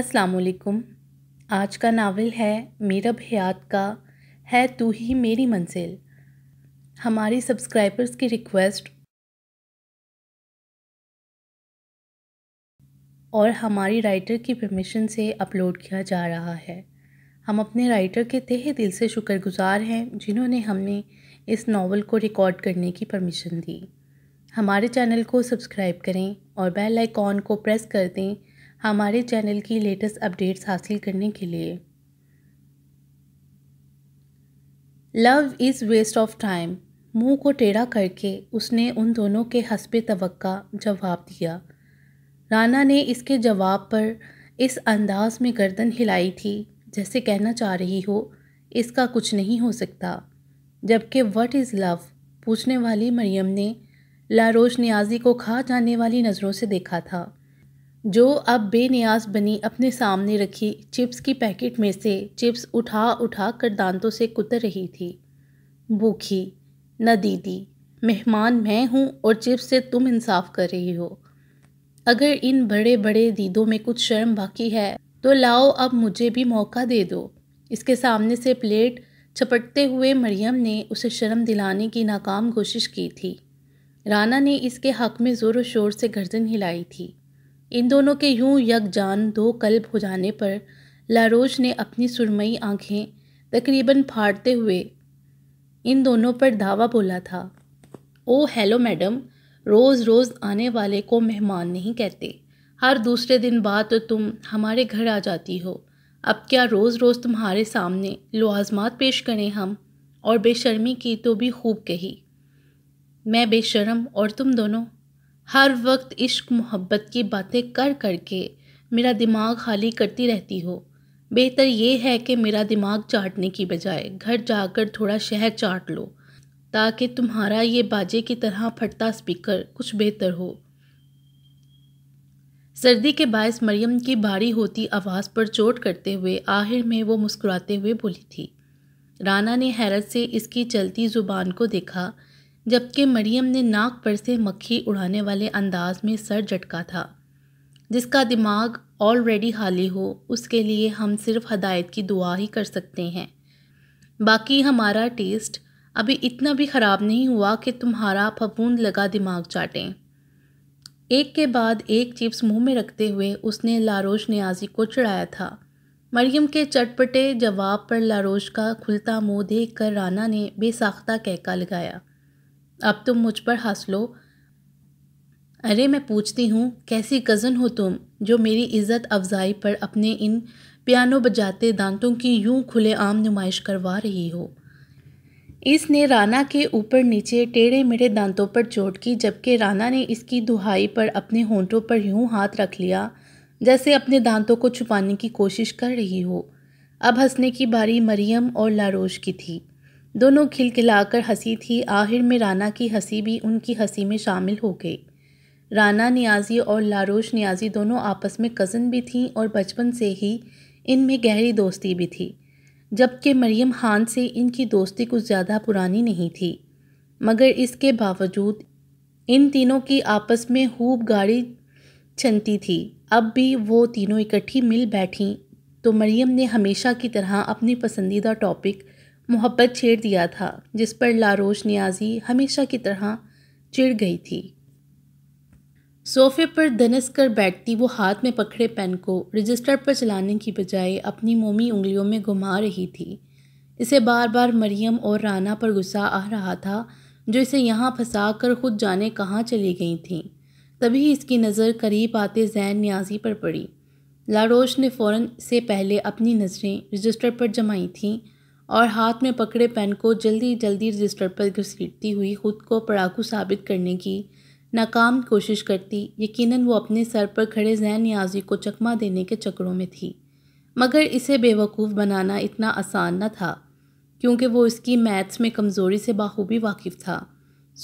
अस्सलाम वालेकुम आज का नावल है मेरा भयात का है तू ही मेरी मंजिल हमारी सब्सक्राइबर्स की रिक्वेस्ट और हमारी राइटर की परमिशन से अपलोड किया जा रहा है हम अपने राइटर के तहे दिल से शुक्रगुजार हैं जिन्होंने हमने इस नावल को रिकॉर्ड करने की परमिशन दी हमारे चैनल को सब्सक्राइब करें और बेल आइकॉन को प्रेस कर दें हमारे चैनल की लेटेस्ट अपडेट्स हासिल करने के लिए love is waste of time मुंह को टेढ़ा करके उसने उन दोनों के हसब तवक्का जवाब दिया राना ने इसके जवाब पर इस अंदाज में गर्दन हिलाई थी जैसे कहना चाह रही हो इसका कुछ नहीं हो सकता जबकि व्हाट इज़ लव पूछने वाली मरियम ने लारोश न्याजी को खा जाने वाली नज़रों से देखा था जो अब बेनियाज बनी अपने सामने रखी चिप्स की पैकेट में से चिप्स उठा उठा कर दांतों से कुतर रही थी भूखी न दीदी मेहमान मैं हूँ और चिप्स से तुम इंसाफ कर रही हो अगर इन बड़े बड़े दीदों में कुछ शर्म बाकी है तो लाओ अब मुझे भी मौका दे दो इसके सामने से प्लेट छपटते हुए मरियम ने उसे शर्म दिलाने की नाकाम कोशिश की थी राना ने इसके हक में ज़ोर शोर से गर्दन हिलाई थी इन दोनों के यूं यकजान दो कल्ब हो जाने पर लारोश ने अपनी सुरमई आंखें तकरीबन फाड़ते हुए इन दोनों पर धावा बोला था ओ हेलो मैडम रोज़ रोज़ आने वाले को मेहमान नहीं कहते हर दूसरे दिन बाद तो तुम हमारे घर आ जाती हो अब क्या रोज़ रोज़ तुम्हारे सामने लुआजमात पेश करें हम और बेशर्मी की तो भी खूब कही मैं बेशर्म और तुम दोनों हर वक्त इश्क मोहब्बत की बातें कर कर के मेरा दिमाग खाली करती रहती हो बेहतर ये है कि मेरा दिमाग चाटने की बजाय घर जाकर थोड़ा शहर चाट लो ताकि तुम्हारा ये बाजे की तरह फटता स्पीकर कुछ बेहतर हो सर्दी के बायस मरियम की भारी होती आवाज़ पर चोट करते हुए आखिर में वो मुस्कुराते हुए बोली थी राना ने हैरत से इसकी चलती ज़ुबान को देखा जबकि मरियम ने नाक पर से मक्खी उड़ाने वाले अंदाज में सर झटका था जिसका दिमाग ऑलरेडी हाली हो उसके लिए हम सिर्फ हदायत की दुआ ही कर सकते हैं बाकी हमारा टेस्ट अभी इतना भी ख़राब नहीं हुआ कि तुम्हारा फफूंद लगा दिमाग चाटें एक के बाद एक चिप्स मुंह में रखते हुए उसने लारोश न्याजी को चढ़ाया था मरियम के चटपटे जवाब पर लारोश का खुलता मुंह देख कर राना ने बेसाख्ता कहका लगाया अब तुम मुझ पर हंस लो अरे मैं पूछती हूँ कैसी कज़न हो तुम जो मेरी इज़्ज़त अफजाई पर अपने इन पियानो बजाते दांतों की यूं खुले आम नुमाइश करवा रही हो इसने राना के ऊपर नीचे टेढ़े मेढ़े दांतों पर चोट की जबकि राना ने इसकी दुहाई पर अपने होंठों पर यूं हाथ रख लिया जैसे अपने दांतों को छुपाने की कोशिश कर रही हो अब हंसने की बारी मरियम और लारोश की थी दोनों खिलखिलाकर हंसी थी आखिर में राना की हंसी भी उनकी हंसी में शामिल हो गई राना नियाजी और लारोश नियाजी दोनों आपस में कज़न भी थीं और बचपन से ही इनमें गहरी दोस्ती भी थी जबकि मरियम खान से इनकी दोस्ती कुछ ज़्यादा पुरानी नहीं थी मगर इसके बावजूद इन तीनों की आपस में खूब गाड़ी छनती थी अब भी वो तीनों इकट्ठी मिल बैठी तो मरियम ने हमेशा की तरह अपनी पसंदीदा टॉपिक मोहब्बत छेड़ दिया था जिस पर लारोश नियाजी हमेशा की तरह चिड़ गई थी सोफे पर दनस कर बैठती वो हाथ में पकड़े पेन को रजिस्टर पर चलाने की बजाय अपनी मोमी उंगलियों में घुमा रही थी इसे बार बार मरियम और राना पर गुस्सा आ रहा था जो इसे यहाँ फंसा कर खुद जाने कहाँ चली गई थीं तभी इसकी नज़र करीब आते जैन न्याजी पर पड़ी लारोश ने फ़ौर से पहले अपनी नज़रें रजिस्टर पर जमाई थीं और हाथ में पकड़े पेन को जल्दी जल्दी रजिस्टर पर घसीटती हुई खुद को पड़ाकू साबित करने की नाकाम कोशिश करती यकीनन वो अपने सर पर खड़े जैन न्याजी को चकमा देने के चक्करों में थी मगर इसे बेवकूफ़ बनाना इतना आसान न था क्योंकि वो इसकी मैथ्स में कमज़ोरी से बाखूबी वाकिफ था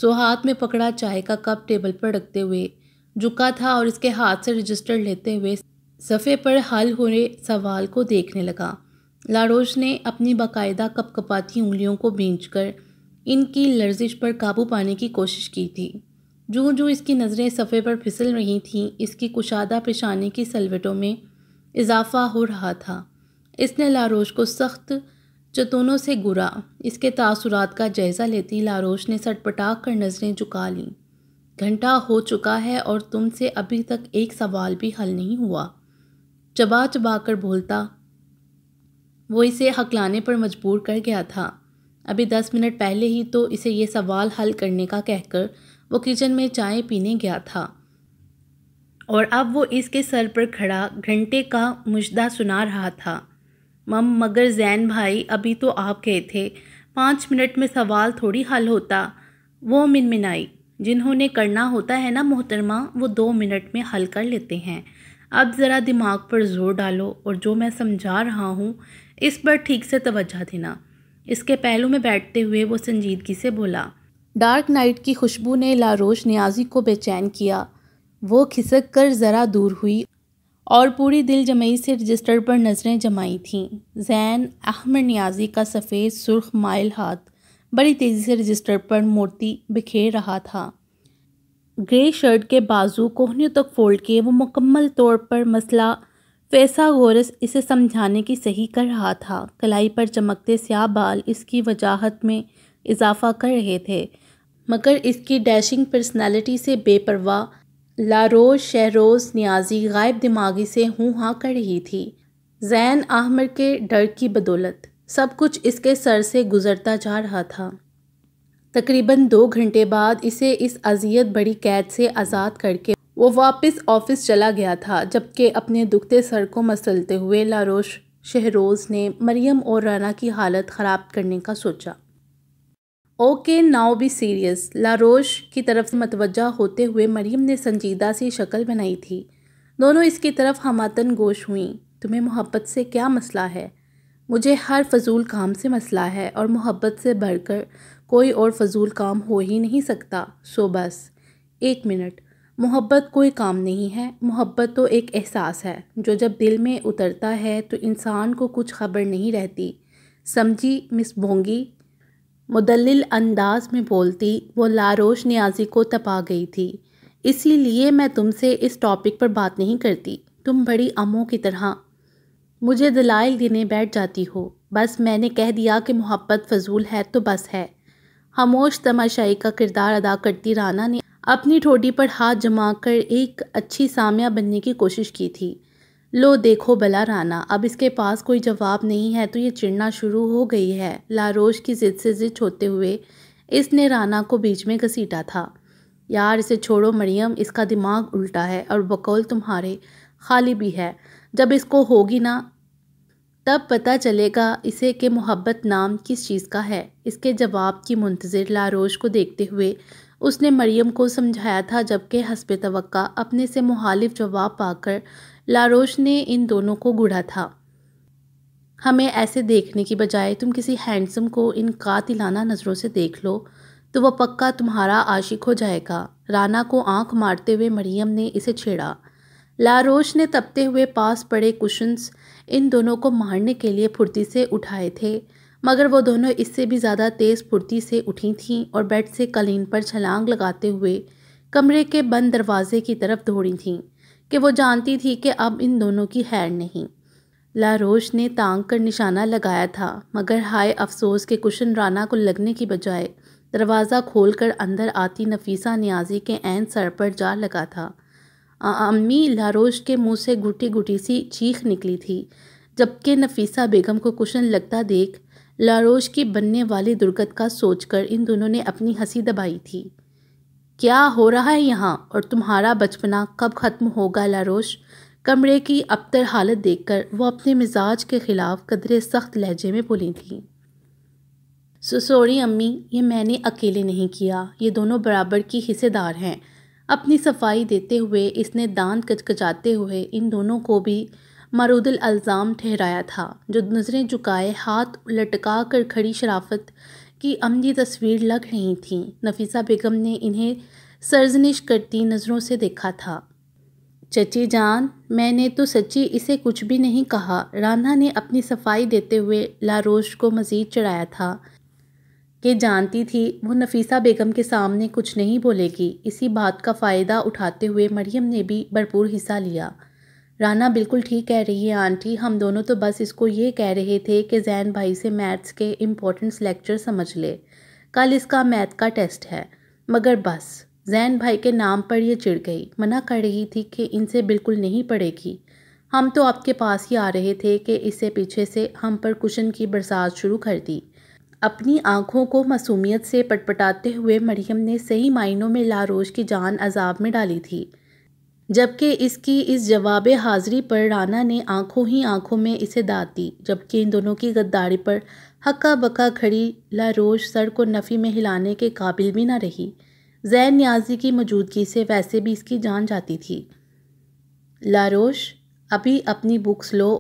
सो हाथ में पकड़ा चाय का कप टेबल पर रखते हुए झुका था और इसके हाथ से रजिस्टर लेते हुए सफ़े पर हल हुए सवाल को देखने लगा लारोश ने अपनी बाकायदा कपकपाती उंगलियों को कर इनकी लर्जिश पर काबू पाने की कोशिश की थी जो जो इसकी नज़रें सफ़े पर फिसल रही थीं इसकी कुशादा पेशाने की सलवटों में इजाफा हो रहा था इसने लारोश को सख्त जतूनों से गुरा इसके तासुरात का जायज़ा लेती लारोश ने सटपटा कर नज़रें झुका लीं घंटा हो चुका है और तुमसे अभी तक एक सवाल भी हल नहीं हुआ चबा चबा कर बोलता वो इसे हकलाने पर मजबूर कर गया था अभी दस मिनट पहले ही तो इसे ये सवाल हल करने का कहकर वो किचन में चाय पीने गया था और अब वो इसके सर पर खड़ा घंटे का मुशदा सुना रहा था मम मगर जैन भाई अभी तो आप गए थे पाँच मिनट में सवाल थोड़ी हल होता वो मिनमिनाई जिन्होंने करना होता है ना मोहतरमा वो दो मिनट में हल कर लेते हैं अब ज़रा दिमाग पर जोर डालो और जो मैं समझा रहा हूँ इस पर ठीक से तवज्जा देना इसके पहलू में बैठते हुए वो संजीदगी से बोला डार्क नाइट की खुशबू ने लारोश न्याजी को बेचैन किया वो खिसक कर ज़रा दूर हुई और पूरी दिल जमई से रजिस्टर पर नज़रें जमाई थीं जैन अहमद न्याजी का सफ़ेद सुर्ख माइल हाथ बड़ी तेज़ी से रजिस्टर पर मूर्ति बिखेर रहा था ग्रे शर्ट के बाजू कोहनियों तक फोल्ड किए वो मुकम्मल तौर पर मसला फैसागोरस इसे समझाने की सही कर रहा था कलाई पर चमकते स्याह बाल इसकी वजाहत में इजाफा कर रहे थे मगर इसकी डैशिंग पर्सनैलिटी से बेपरवाह लारोज शहरोज न्याजी गायब दिमागी से हूँ हाँ कर रही थी जैन आहमर के डर की बदौलत सब कुछ इसके सर से गुजरता जा रहा था तकरीबन दो घंटे बाद इसे इस अजियत बड़ी कैद से आज़ाद करके वो वापस ऑफिस चला गया था जबकि अपने दुखते सर को मसलते हुए लारोश शहरोज़ ने मरियम और राना की हालत ख़राब करने का सोचा ओके नाउ बी सीरियस लारोश की तरफ मतवजा होते हुए मरियम ने संजीदा सी शक्ल बनाई थी दोनों इसकी तरफ हमातन गोश हुई तुम्हें मोहब्बत से क्या मसला है मुझे हर फजूल काम से मसला है और मोहब्बत से भरकर कोई और फजूल काम हो ही नहीं सकता सो बस एक मिनट मोहब्बत कोई काम नहीं है मोहब्बत तो एक एहसास है जो जब दिल में उतरता है तो इंसान को कुछ खबर नहीं रहती समझी मिस भोंगी मुदलिल अंदाज में बोलती वो लारोश न्याजी को तपा गई थी इसीलिए मैं तुमसे इस टॉपिक पर बात नहीं करती तुम बड़ी अमों की तरह मुझे दलाइल देने बैठ जाती हो बस मैंने कह दिया कि मोहब्बत फजूल है तो बस है खामोश तमाशाई का किरदार अदा करती राना ने अपनी ठोडी पर हाथ जमाकर एक अच्छी सामिया बनने की कोशिश की थी लो देखो भला राना अब इसके पास कोई जवाब नहीं है तो ये चिड़ना शुरू हो गई है लारोश की ज़िद से ज़िद होते हुए इसने राना को बीच में घसीटा था यार इसे छोड़ो मरियम इसका दिमाग उल्टा है और बकौल तुम्हारे खाली भी है जब इसको होगी ना तब पता चलेगा इसे कि मोहब्बत नाम किस चीज़ का है इसके जवाब की मुंतज़र लारोश को देखते हुए उसने मरियम को समझाया था जबकि हसब तवक्का अपने से मुहालिफ जवाब पाकर लारोश ने इन दोनों को गुड़ा था हमें ऐसे देखने की बजाय तुम किसी हैंडसम को इन कातिलाना नज़रों से देख लो तो वह पक्का तुम्हारा आशिक हो जाएगा राना को आंख मारते हुए मरियम ने इसे छेड़ा लारोश ने तपते हुए पास पड़े कुशंस इन दोनों को मारने के लिए फुर्ती से उठाए थे मगर वो दोनों इससे भी ज़्यादा तेज़ फुर्ती से उठी थीं और बेड से कलीन पर छलांग लगाते हुए कमरे के बंद दरवाजे की तरफ दौड़ी थीं कि वो जानती थी कि अब इन दोनों की हैर नहीं लारोश ने तांग कर निशाना लगाया था मगर हाय अफसोस के कुशन राना को लगने की बजाय दरवाज़ा खोलकर अंदर आती नफीसा न्याजी के ऐन सर पर जा लगा था अम्मी लारोश के मुंह से घुटी घुटी सी चीख निकली थी जबकि नफीसा बेगम को कुशन लगता देख लारोश की बनने वाली दुर्गत का सोचकर इन दोनों ने अपनी हंसी दबाई थी क्या हो रहा है यहाँ और तुम्हारा बचपना कब ख़त्म होगा लारोश कमरे की अबतर हालत देखकर वो अपने मिजाज के ख़िलाफ़ कदरे सख्त लहजे में बोली थी सुसोरी अम्मी ये मैंने अकेले नहीं किया ये दोनों बराबर की हिस्सेदार हैं अपनी सफाई देते हुए इसने दांत कचकचाते हुए इन दोनों को भी मारूदल अल्ज़ाम ठहराया था जो नज़रें झुकाए हाथ लटका कर खड़ी शराफत की अमली तस्वीर लग रही थी नफीसा बेगम ने इन्हें सरजनिश करती नज़रों से देखा था चची जान मैंने तो सच्ची इसे कुछ भी नहीं कहा राना ने अपनी सफाई देते हुए लारोश को मज़ीद चढ़ाया था कि जानती थी वो नफीसा बेगम के सामने कुछ नहीं बोलेगी इसी बात का फ़ायदा उठाते हुए मरियम ने भी भरपूर हिस्सा लिया राना बिल्कुल ठीक कह रही है आंटी हम दोनों तो बस इसको ये कह रहे थे कि जैन भाई से मैथ्स के इम्पोर्टेंस लेक्चर समझ ले कल इसका मैथ का टेस्ट है मगर बस जैन भाई के नाम पर ये चिढ़ गई मना कर रही थी कि इनसे बिल्कुल नहीं पड़ेगी हम तो आपके पास ही आ रहे थे कि इससे पीछे से हम पर कुशन की बरसात शुरू कर दी अपनी आंखों को मासूमियत से पटपटाते हुए मरियम ने सही मायनों में लारोश की जान अजाब में डाली थी जबकि इसकी इस जवाब हाज़िरी पर राना ने आंखों ही आंखों में इसे दाद दी जबकि इन दोनों की गद्दारी पर हक्का बक्का खड़ी लारोज सर को नफ़ी में हिलाने के काबिल भी ना रही जैन न्याजी की मौजूदगी से वैसे भी इसकी जान जाती थी लारोश अभी अपनी बुक्स लो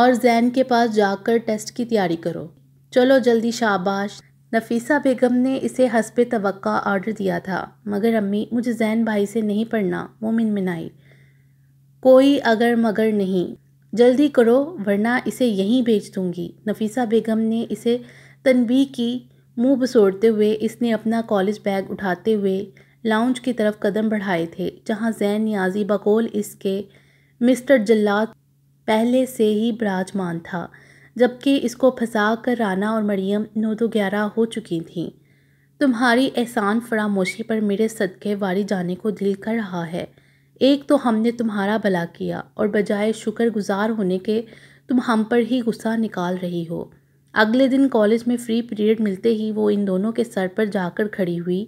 और जैन के पास जाकर टेस्ट की तैयारी करो चलो जल्दी शाबाश नफीसा बेगम ने इसे हसब तो आर्डर दिया था मगर अम्मी मुझे जैन भाई से नहीं पढ़ना वो मिनमिनाई कोई अगर मगर नहीं जल्दी करो वरना इसे यहीं भेज दूंगी नफीसा बेगम ने इसे तनबी की मुंह बसोड़ते हुए इसने अपना कॉलेज बैग उठाते हुए लाउंज की तरफ कदम बढ़ाए थे जहां जैन न्याजी बकोल इसके मिस्टर जल्लाद पहले से ही बराजमान था जबकि इसको फंसा कर राना और मरियम नौ दो ग्यारह हो चुकी थीं तुम्हारी एहसान फरामोशी पर मेरे सदक़े वारी जाने को दिल कर रहा है एक तो हमने तुम्हारा भला किया और बजाय शुक्रगुजार होने के तुम हम पर ही गुस्सा निकाल रही हो अगले दिन कॉलेज में फ्री पीरियड मिलते ही वो इन दोनों के सर पर जाकर खड़ी हुई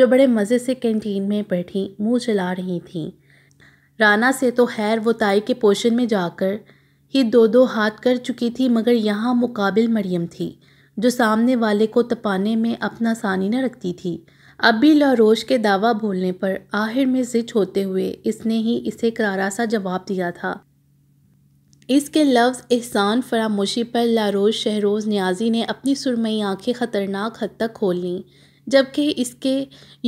जो बड़े मज़े से कैंटीन में बैठी मुंह चला रही थीं राना से तो खैर वो ताई के पोशन में जाकर ये दो दो हाथ कर चुकी थी मगर यहाँ मुकाबिल मरियम थी जो सामने वाले को तपाने में अपना सानी न रखती थी अब भी लारोश के दावा बोलने पर आहिर में जिच होते हुए इसने ही इसे करारा सा जवाब दिया था इसके लफ्ज़ एहसान फरामोशी पर लारोश शहरोज़ न्याजी ने अपनी सुरमई आंखें ख़तरनाक हद तक खोल लीं जबकि इसके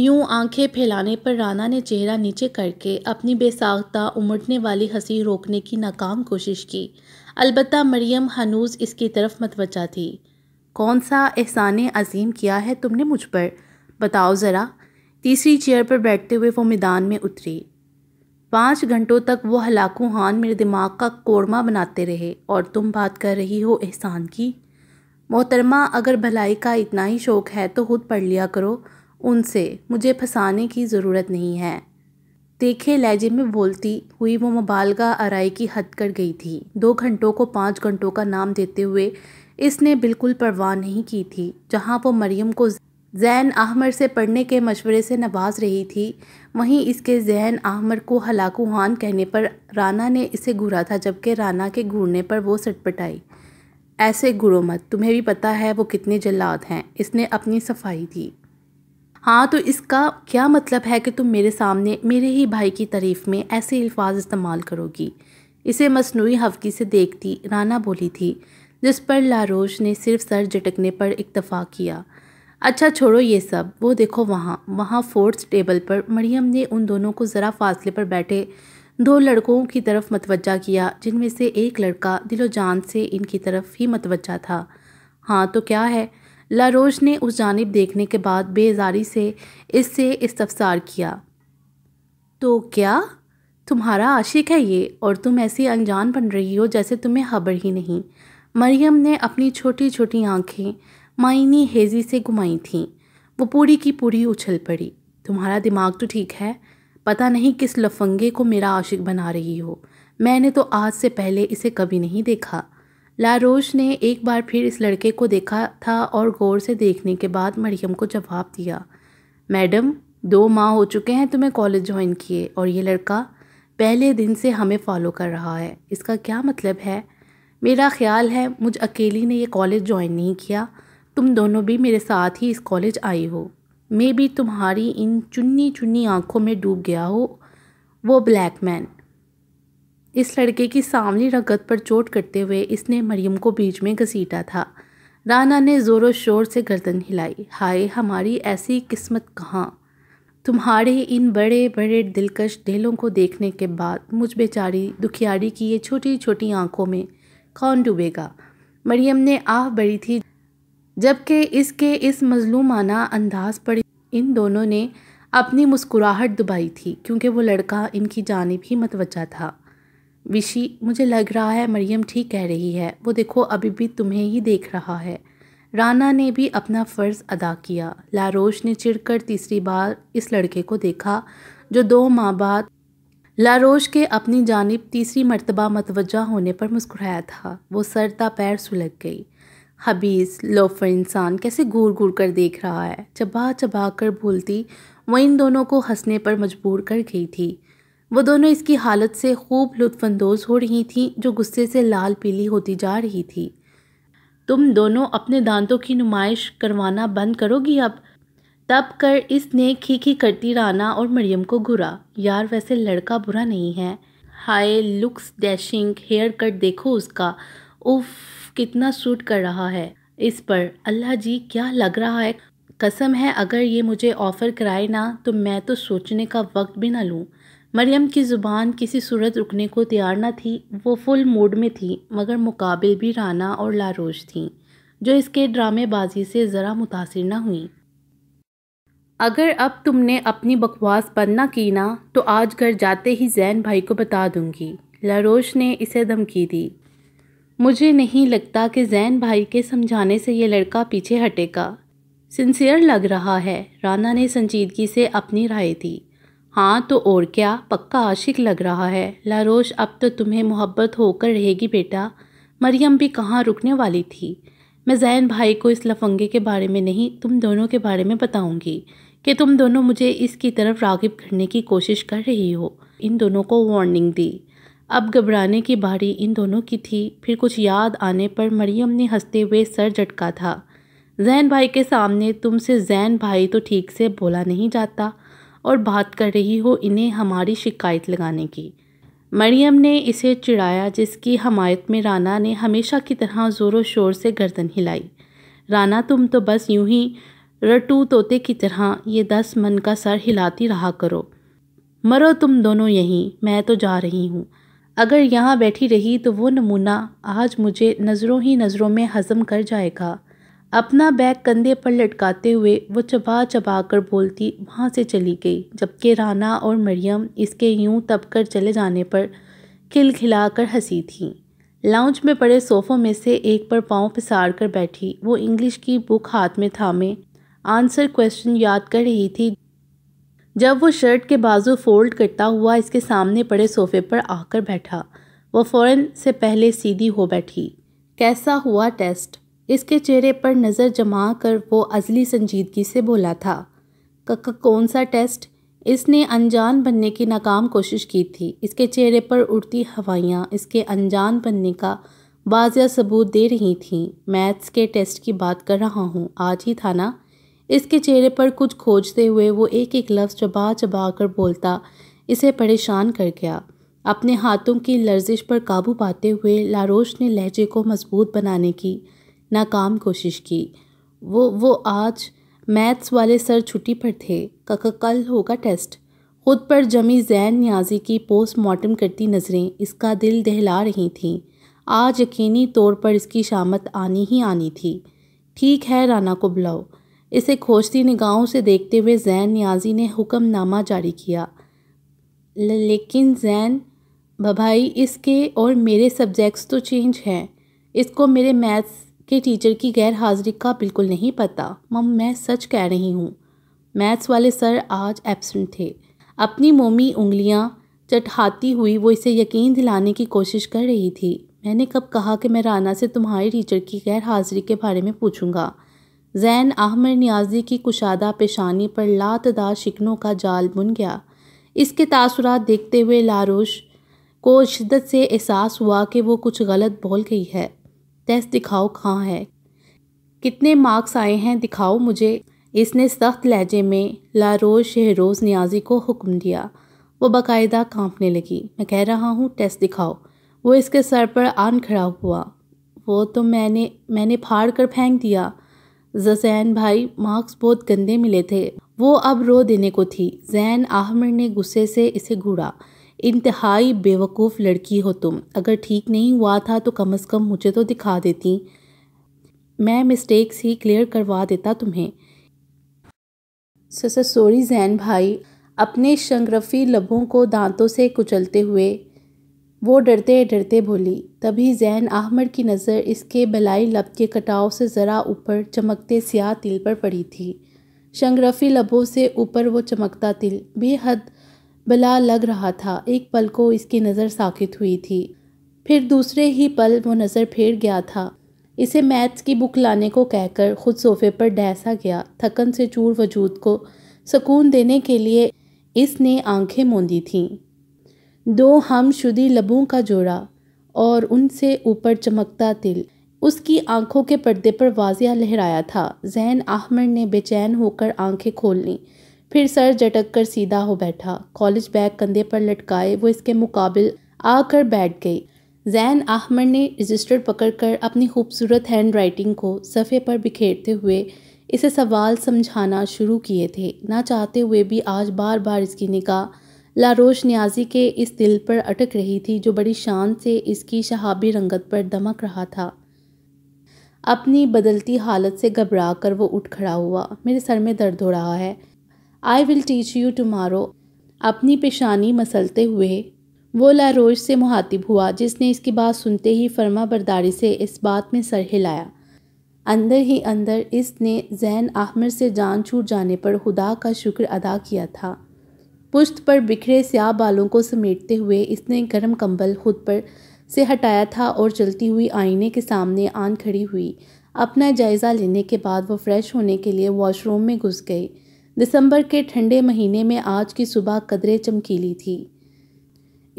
यूं आंखें फैलाने पर राना ने चेहरा नीचे करके अपनी बेसाख्ता उमड़ने वाली हंसी रोकने की नाकाम कोशिश की अलबत् मरियम हनूज इसकी तरफ मतवजा थी कौन सा एहसान अजीम किया है तुमने मुझ पर बताओ ज़रा तीसरी चेयर पर बैठते हुए वो मैदान में उतरी पाँच घंटों तक वो हलाकू हान मेरे दिमाग का कोरमा बनाते रहे और तुम बात कर रही हो एहसान की मोहतरमा अगर भलाई का इतना ही शौक़ है तो खुद पढ़ लिया करो उनसे मुझे फंसाने की ज़रूरत नहीं है देखे लहजे में बोलती हुई वो मुबालगा आरई की हद कर गई थी दो घंटों को पाँच घंटों का नाम देते हुए इसने बिल्कुल परवाह नहीं की थी जहाँ वो मरियम को जैन आहमर से पढ़ने के मशवरे से नवाज रही थी वहीं इसके जैन आहमर को हलाकुहान कहने पर राना ने इसे घूरा था जबकि राना के घूरने पर वो सटपटाई ऐसे घुरो मत तुम्हें भी पता है वो कितने जल्लाद हैं इसने अपनी सफाई दी हाँ तो इसका क्या मतलब है कि तुम मेरे सामने मेरे ही भाई की तारीफ़ में ऐसे अल्फाज इस्तेमाल करोगी इसे मसनू हफ्की से देखती राना बोली थी जिस पर लारोश ने सिर्फ सर झटकने पर इतफ़ा किया अच्छा छोड़ो ये सब वो देखो वहाँ वहाँ फोर्थ टेबल पर मरियम ने उन दोनों को ज़रा फासले पर बैठे दो लड़कों की तरफ मतवजा किया जिनमें से एक लड़का दिलो जान से इनकी तरफ ही मतवजा था हाँ तो क्या है लारोज ने उस जानब देखने के बाद बेजारी से इससे इस्तफसार किया तो क्या तुम्हारा आशिक है ये और तुम ऐसी अनजान बन रही हो जैसे तुम्हें खबर ही नहीं मरियम ने अपनी छोटी छोटी आँखें मायनी हेजी से घुमाई थीं वो पूरी की पूरी उछल पड़ी तुम्हारा दिमाग तो ठीक है पता नहीं किस लफंगे को मेरा आशिक बना रही हो मैंने तो आज से पहले इसे कभी नहीं देखा लारोश ने एक बार फिर इस लड़के को देखा था और गौर से देखने के बाद मरियम को जवाब दिया मैडम दो माह हो चुके हैं तुम्हें कॉलेज ज्वाइन किए और ये लड़का पहले दिन से हमें फॉलो कर रहा है इसका क्या मतलब है मेरा ख्याल है मुझ अकेली ने ये कॉलेज ज्वाइन नहीं किया तुम दोनों भी मेरे साथ ही इस कॉलेज आई हो मैं भी तुम्हारी इन चुन्नी चुन्नी आँखों में डूब गया हो वो ब्लैक मैन इस लड़के की सांवली रगत पर चोट करते हुए इसने मरियम को बीच में घसीटा था राना ने ज़ोरों शोर से गर्दन हिलाई हाय हमारी ऐसी किस्मत कहाँ तुम्हारे इन बड़े बड़े दिलकश ढेलों को देखने के बाद मुझ बेचारी दुखियारी की ये छोटी छोटी आंखों में कौन डूबेगा मरियम ने आह बड़ी थी जबकि इसके इस मजलूमाना अंदाज पर इन दोनों ने अपनी मुस्कुराहट दबाई थी क्योंकि वो लड़का इनकी जानब ही मतवजा था विशी मुझे लग रहा है मरियम ठीक कह रही है वो देखो अभी भी तुम्हें ही देख रहा है राना ने भी अपना फ़र्ज़ अदा किया लारोश ने चिड़कर तीसरी बार इस लड़के को देखा जो दो माह बाद लारोश के अपनी जानब तीसरी मरतबा मतवजा होने पर मुस्कुराया था वो सरता पैर सुलग गई हबीस लोफर इंसान कैसे घूर घूर कर देख रहा है चबा चबा कर भूलती वह इन दोनों को हंसने पर मजबूर कर गई थी वो दोनों इसकी हालत से खूब लुफानंदोज हो रही थीं जो गुस्से से लाल पीली होती जा रही थी तुम दोनों अपने दांतों की नुमाइश करवाना बंद करोगी अब तब कर इसने खीखी करती राना और मरियम को घुरा यार वैसे लड़का बुरा नहीं है हाय लुक्स डैशिंग हेयर कट देखो उसका उफ़ कितना सूट कर रहा है इस पर अल्लाह जी क्या लग रहा है कसम है अगर ये मुझे ऑफ़र कराए ना तो मैं तो सोचने का वक्त भी ना लूँ मरियम की ज़ुबान किसी सूरत रुकने को तैयार ना थी वो फुल मूड में थी मगर मुकाबिल भी राना और लारोश थी जो इसके ड्रामेबाजी से ज़रा मुतासर ना हुई अगर अब तुमने अपनी बकवास बंद ना की ना तो आज घर जाते ही जैन भाई को बता दूंगी लारोश ने इसे धमकी दी मुझे नहीं लगता कि जैन भाई के समझाने से ये लड़का पीछे हटेगा सिंसियर लग रहा है राना ने संजीदगी से अपनी राय दी हाँ तो और क्या पक्का आशिक लग रहा है लारोश अब तो तुम्हें मोहब्बत होकर रहेगी बेटा मरियम भी कहाँ रुकने वाली थी मैं जैन भाई को इस लफंगे के बारे में नहीं तुम दोनों के बारे में बताऊंगी कि तुम दोनों मुझे इसकी तरफ रागिब करने की कोशिश कर रही हो इन दोनों को वार्निंग दी अब घबराने की बारी इन दोनों की थी फिर कुछ याद आने पर मरियम ने हंसते हुए सर झटका था जैन भाई के सामने तुमसे जैन भाई तो ठीक से बोला नहीं जाता और बात कर रही हो इन्हें हमारी शिकायत लगाने की मरियम ने इसे चिढ़ाया जिसकी हमायत में राना ने हमेशा की तरह ज़ोरों शोर से गर्दन हिलाई राना तुम तो बस यूं ही रटू तोते की तरह ये दस मन का सर हिलाती रहा करो मरो तुम दोनों यहीं मैं तो जा रही हूँ अगर यहाँ बैठी रही तो वो नमूना आज मुझे नज़रों ही नज़रों में हज़म कर जाएगा अपना बैग कंधे पर लटकाते हुए वो चबा चबा कर बोलती वहाँ से चली गई जबकि राना और मरियम इसके यूं कर चले जाने पर खिलखिला कर हंसी थीं लाउंज में पड़े सोफ़ों में से एक पर पाँव पिसार कर बैठी वो इंग्लिश की बुक हाथ में थामे आंसर क्वेश्चन याद कर रही थी जब वो शर्ट के बाजू फोल्ड करता हुआ इसके सामने पड़े सोफे पर आकर बैठा वह फ़ौरन से पहले सीधी हो बैठी कैसा हुआ टेस्ट इसके चेहरे पर नज़र जमा कर वो अजली संजीदगी से बोला था कक कौन सा टेस्ट इसने अनजान बनने की नाकाम कोशिश की थी इसके चेहरे पर उड़ती हवाइयाँ इसके अनजान बनने का वाजिया सबूत दे रही थीं मैथ्स के टेस्ट की बात कर रहा हूँ आज ही था ना इसके चेहरे पर कुछ खोजते हुए वो एक एक लफ्ज़ चबा चबा कर बोलता इसे परेशान कर गया अपने हाथों की लर्जिश पर काबू पाते हुए लारोश ने लहजे को मजबूत बनाने की नाकाम कोशिश की वो वो आज मैथ्स वाले सर छुट्टी पर थे कल होगा टेस्ट खुद पर जमी जैन न्याजी की पोस्टमार्टम करती नज़रें इसका दिल दहला रही थीं आज यकीनी तौर पर इसकी शामत आनी ही आनी थी ठीक है राना को बुलाओ इसे खोजती निगाहों से देखते हुए जैन न्याजी ने हुक्मनामा जारी किया लेकिन जैन भाई इसके और मेरे सब्जेक्ट्स तो चेंज हैं इसको मेरे मैथ्स के टीचर की गैर हाजिरी का बिल्कुल नहीं पता मम मैं सच कह रही हूँ मैथ्स वाले सर आज एबसेंट थे अपनी मोमी उंगलियाँ चटहाती हुई वो इसे यकीन दिलाने की कोशिश कर रही थी मैंने कब कहा कि मैं राना से तुम्हारे टीचर की गैर हाजिरी के बारे में पूछूंगा जैन आहमर न्याजी की कुशादा पेशानी पर लातदार शिकनों का जाल बुन गया इसके तासरत देखते हुए लारोश को शिद्दत से एहसास हुआ कि वो कुछ गलत बोल गई है टेस्ट दिखाओ कहाँ है कितने मार्क्स आए हैं दिखाओ मुझे इसने सख्त लहजे में लारोश शहरोज़ न्याजी को हुक्म दिया वो बाकायदा कांपने लगी मैं कह रहा हूँ टेस्ट दिखाओ वो इसके सर पर आन खड़ा हुआ वो तो मैंने मैंने फाड़ कर फेंक दिया जसैन भाई मार्क्स बहुत गंदे मिले थे वो अब रो देने को थी जैन आहमर ने गुस्से से इसे घूड़ा इंतहाई बेवकूफ़ लड़की हो तुम अगर ठीक नहीं हुआ था तो कम अज़ कम मुझे तो दिखा देती मैं मिस्टेक्स ही क्लियर करवा देता तुम्हें सर सॉरी जैन भाई अपने शंगरफी लबों को दांतों से कुचलते हुए वो डरते डरते बोली तभी जैन आहमर की नज़र इसके बलाई लब के कटाव से ज़रा ऊपर चमकते सियाह तिल पर पड़ी थी शंगरफी लबों से ऊपर वो चमकता तिल बेहद बला लग रहा था एक पल को इसकी नज़र साकित हुई थी फिर दूसरे ही पल वो नज़र फेर गया था इसे मैथ्स की बुक लाने को कहकर खुद सोफे पर डैसा गया थकन से चूर वजूद को सुकून देने के लिए इसने आंखें मूंदी थीं दो हमशुदी लबों का जोड़ा और उनसे ऊपर चमकता तिल उसकी आंखों के पर्दे पर वाजिया लहराया था जैन आहमर ने बेचैन होकर आंखें खोल लीं फिर सर झटक कर सीधा हो बैठा कॉलेज बैग कंधे पर लटकाए वो इसके मुकाबल आकर बैठ गई जैन आहमर ने रजिस्टर पकड़कर अपनी खूबसूरत हैंड राइटिंग को सफ़े पर बिखेरते हुए इसे सवाल समझाना शुरू किए थे ना चाहते हुए भी आज बार बार इसकी निगाह लारोश न्याजी के इस दिल पर अटक रही थी जो बड़ी शान से इसकी शहाबी रंगत पर दमक रहा था अपनी बदलती हालत से घबरा कर वो उठ खड़ा हुआ मेरे सर में दर्द हो रहा है I will teach you tomorrow अपनी पेशानी मसलते हुए वो लारोश से मुहातिब हुआ जिसने इसकी बात सुनते ही फर्मा बरदारी से इस बात में सर हिलाया अंदर ही अंदर इसने जैन आहमर से जान छूट जाने पर खुदा का शुक्र अदा किया था पुश्त पर बिखरे स्याह बालों को समेटते हुए इसने गर्म कंबल खुद पर से हटाया था और चलती हुई आईने के सामने आन खड़ी हुई अपना जायज़ा लेने के बाद वह फ्रेश होने के लिए वॉशरूम में घुस गई दिसंबर के ठंडे महीने में आज की सुबह कदरे चमकीली थी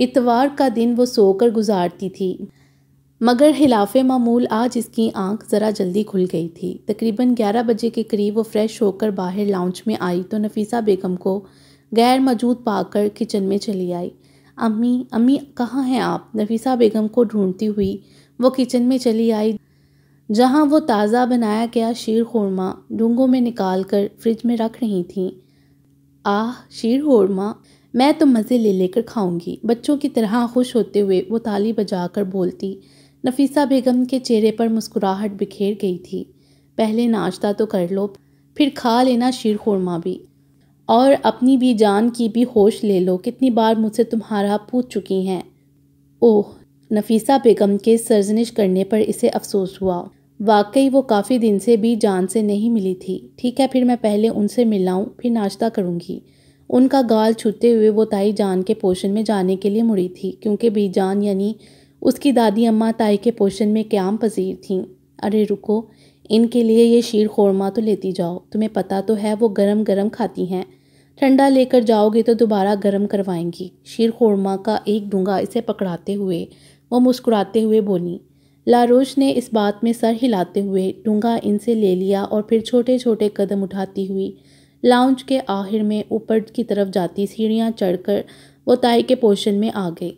इतवार का दिन वो सोकर गुजारती थी मगर हिलाफ मामूल आज इसकी आंख ज़रा जल्दी खुल गई थी तकरीबन 11 बजे के करीब वो फ्रेश होकर बाहर लाउंज में आई तो नफीसा बेगम को गैर मौजूद पाकर किचन में चली आई अम्मी अम्मी कहाँ हैं आप नफीसा बेगम को ढूंढती हुई वो किचन में चली आई जहाँ वो ताज़ा बनाया गया शीर खोरमा डूंगों में निकाल कर फ्रिज में रख रही थी आह शीर खोरमा मैं तो मज़े ले लेकर खाऊंगी बच्चों की तरह खुश होते हुए वो ताली बजाकर बोलती नफीसा बेगम के चेहरे पर मुस्कुराहट बिखेर गई थी पहले नाश्ता तो कर लो फिर खा लेना शीर खोरमा भी और अपनी भी जान की भी होश ले लो कितनी बार मुझसे तुम्हारा पूछ चुकी हैं ओह नफीसा बेगम के सरजनिश करने पर इसे अफसोस हुआ वाकई वो काफ़ी दिन से भी जान से नहीं मिली थी ठीक है फिर मैं पहले उनसे मिलाऊँ फिर नाश्ता करूँगी उनका गाल छूते हुए वो ताई जान के पोषण में जाने के लिए मुड़ी थी क्योंकि बी जान यानी उसकी दादी अम्मा ताई के पोषण में क्याम पजीर थीं अरे रुको इनके लिए ये शीर खोरमा तो लेती जाओ तुम्हें पता तो है वो गरम गरम खाती हैं ठंडा लेकर जाओगे तो दोबारा गर्म करवाएंगी शीर खोरमा का एक डूंगा इसे पकड़ाते हुए वह मुस्कुराते हुए बोली लारोश ने इस बात में सर हिलाते हुए डूंगा इनसे ले लिया और फिर छोटे छोटे कदम उठाती हुई लाउंज के आखिर में ऊपर की तरफ जाती सीढ़ियाँ चढ़कर वो ताई के पोशन में आ गई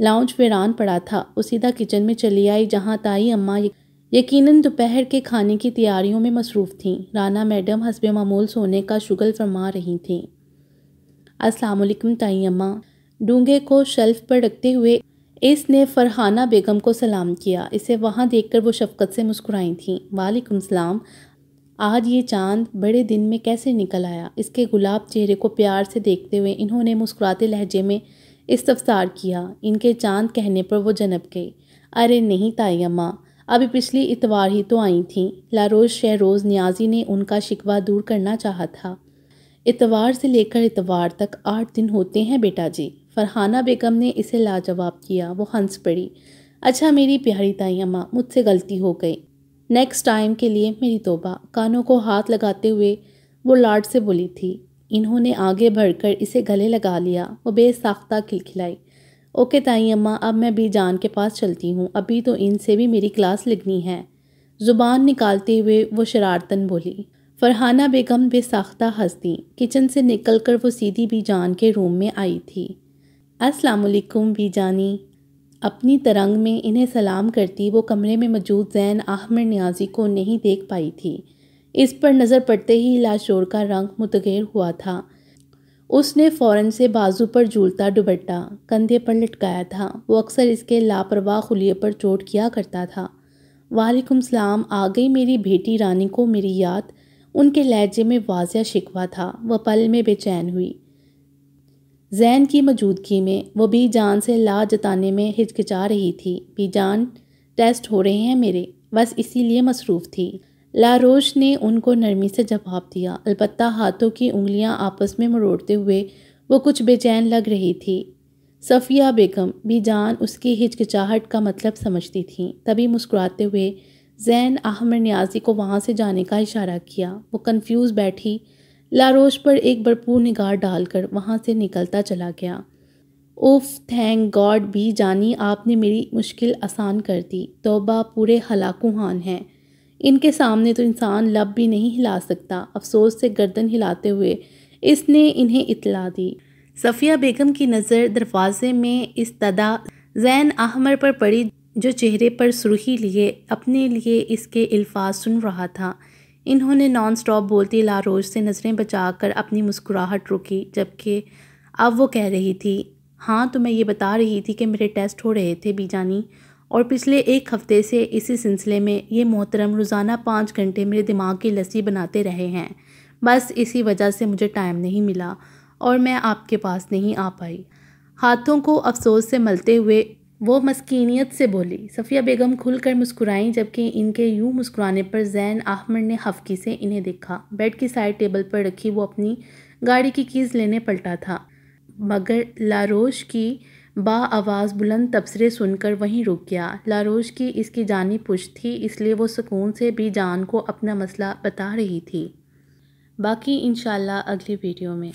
लाउंज वीरान पड़ा था वो सीधा किचन में चली आई जहाँ ताई अम्मा यकीनन दोपहर के खाने की तैयारियों में मसरूफ़ थीं राना मैडम हसब मामूल सोने का शुगल फरमा रही थीं वालेकुम ताई अम्मा डूंगे को शेल्फ पर रखते हुए इसने ने फरहाना बेगम को सलाम किया इसे वहाँ देखकर वो शफकत से मुस्कुराई थीं वालेकुम सलाम आज ये चांद बड़े दिन में कैसे निकल आया इसके गुलाब चेहरे को प्यार से देखते हुए इन्होंने मुस्कुराते लहजे में इस्तफसार किया इनके चांद कहने पर वो जनप गई अरे नहीं ताई अम्मा अभी पिछली इतवार ही तो आई थीं लारोज शहरोज न्याजी ने उनका शिकवा दूर करना चाहा था इतवार से लेकर इतवार तक आठ दिन होते हैं बेटा जी फरहाना बेगम ने इसे लाजवाब किया वो हंस पड़ी अच्छा मेरी प्यारी ताई अम्मा मुझसे गलती हो गई नेक्स्ट टाइम के लिए मेरी तोबा कानों को हाथ लगाते हुए वो लाड से बोली थी इन्होंने आगे बढ़कर इसे गले लगा लिया वो बेसाख्ता खिलखिलाई ओके ताई अम्मा अब मैं जान के पास चलती हूँ अभी तो इनसे भी मेरी क्लास लगनी है ज़ुबान निकालते हुए वो शरारतन बोली फरहाना बेगम बेसाख्ता हंसती किचन से निकल कर वो सीधी जान के रूम में आई थी असलकुम जानी अपनी तरंग में इन्हें सलाम करती वो कमरे में मौजूद जैन आहमर न्याजी को नहीं देख पाई थी इस पर नज़र पड़ते ही लाशोर का रंग मुतगैर हुआ था उसने फ़ौरन से बाजू पर झूलता दुबट्टा कंधे पर लटकाया था वो अक्सर इसके लापरवाह खुलिए पर चोट किया करता था वालेकुम सलाम आ गई मेरी बेटी रानी को मेरी याद उनके लहजे में वाजिया शिकवा था वह पल में बेचैन हुई जैन की मौजूदगी में वो जान से ला जताने में हिचकिचा रही थी जान टेस्ट हो रहे हैं मेरे बस इसीलिए मसरूफ़ थी लारोश ने उनको नरमी से जवाब दिया अलबत् हाथों की उंगलियां आपस में मरोड़ते हुए वो कुछ बेचैन लग रही थी सफ़िया बेगम भी जान उसकी हिचकिचाहट का मतलब समझती थी तभी मुस्कुराते हुए जैन अहमद न्याजी को वहाँ से जाने का इशारा किया वो कन्फ्यूज़ बैठी लारोश पर एक भरपूर निगाह डालकर वहाँ से निकलता चला गया उफ थैंक गॉड भी जानी आपने मेरी मुश्किल आसान कर दी तोबा पूरे हलाकू हान हैं इनके सामने तो इंसान लब भी नहीं हिला सकता अफसोस से गर्दन हिलाते हुए इसने इन्हें इतला दी सफ़िया बेगम की नज़र दरवाजे में इस तदा जैन आहमर पर पड़ी जो चेहरे पर सुरखी लिए अपने लिए इसके अल्फाज सुन रहा था इन्होंने नॉन स्टॉप बोलती लारोज से नज़रें बचाकर अपनी मुस्कुराहट रुकी जबकि अब वो कह रही थी हाँ तो मैं ये बता रही थी कि मेरे टेस्ट हो रहे थे बीजानी और पिछले एक हफ्ते से इसी सिलसिले में ये मोहतरम रोज़ाना पाँच घंटे मेरे दिमाग की लस्सी बनाते रहे हैं बस इसी वजह से मुझे टाइम नहीं मिला और मैं आपके पास नहीं आ पाई हाथों को अफसोस से मलते हुए वो मस्किनियत से बोली सफ़िया बेगम खुलकर मुस्कुराईं जबकि इनके यूं मुस्कुराने पर जैन आहमर ने हफकी से इन्हें देखा बेड की साइड टेबल पर रखी वो अपनी गाड़ी की कीज़ लेने पलटा था मगर लारोश की बा आवाज़ बुलंद तबसरे सुनकर वहीं रुक गया लारोश की इसकी जानी पुश थी इसलिए वो सुकून से भी जान को अपना मसला बता रही थी बाकी इन अगली वीडियो में